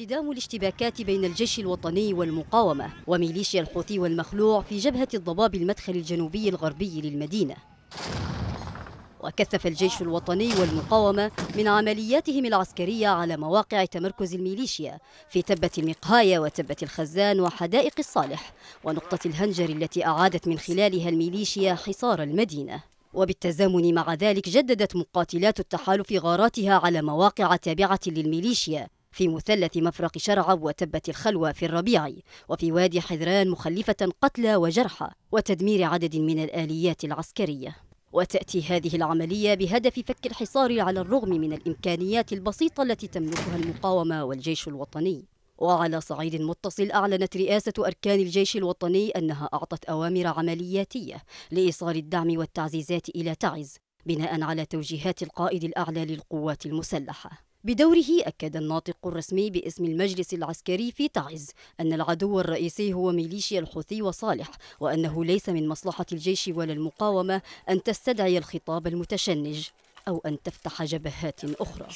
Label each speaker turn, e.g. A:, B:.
A: احتدام الاشتباكات بين الجيش الوطني والمقاومة وميليشيا الحوثي والمخلوع في جبهة الضباب المدخل الجنوبي الغربي للمدينة وكثف الجيش الوطني والمقاومة من عملياتهم العسكرية على مواقع تمركز الميليشيا في تبة المقهاية وتبة الخزان وحدائق الصالح ونقطة الهنجر التي أعادت من خلالها الميليشيا حصار المدينة وبالتزامن مع ذلك جددت مقاتلات التحالف غاراتها على مواقع تابعة للميليشيا في مثلث مفرق شرعب وتبة الخلوة في الربيع وفي وادي حذران مخلفة قتلى وجرحى وتدمير عدد من الآليات العسكرية وتأتي هذه العملية بهدف فك الحصار على الرغم من الإمكانيات البسيطة التي تملكها المقاومة والجيش الوطني وعلى صعيد متصل أعلنت رئاسة أركان الجيش الوطني أنها أعطت أوامر عملياتية لإيصال الدعم والتعزيزات إلى تعز بناء على توجيهات القائد الأعلى للقوات المسلحة بدوره أكد الناطق الرسمي باسم المجلس العسكري في تعز أن العدو الرئيسي هو ميليشيا الحوثي وصالح وأنه ليس من مصلحة الجيش ولا المقاومة أن تستدعي الخطاب المتشنج أو أن تفتح جبهات أخرى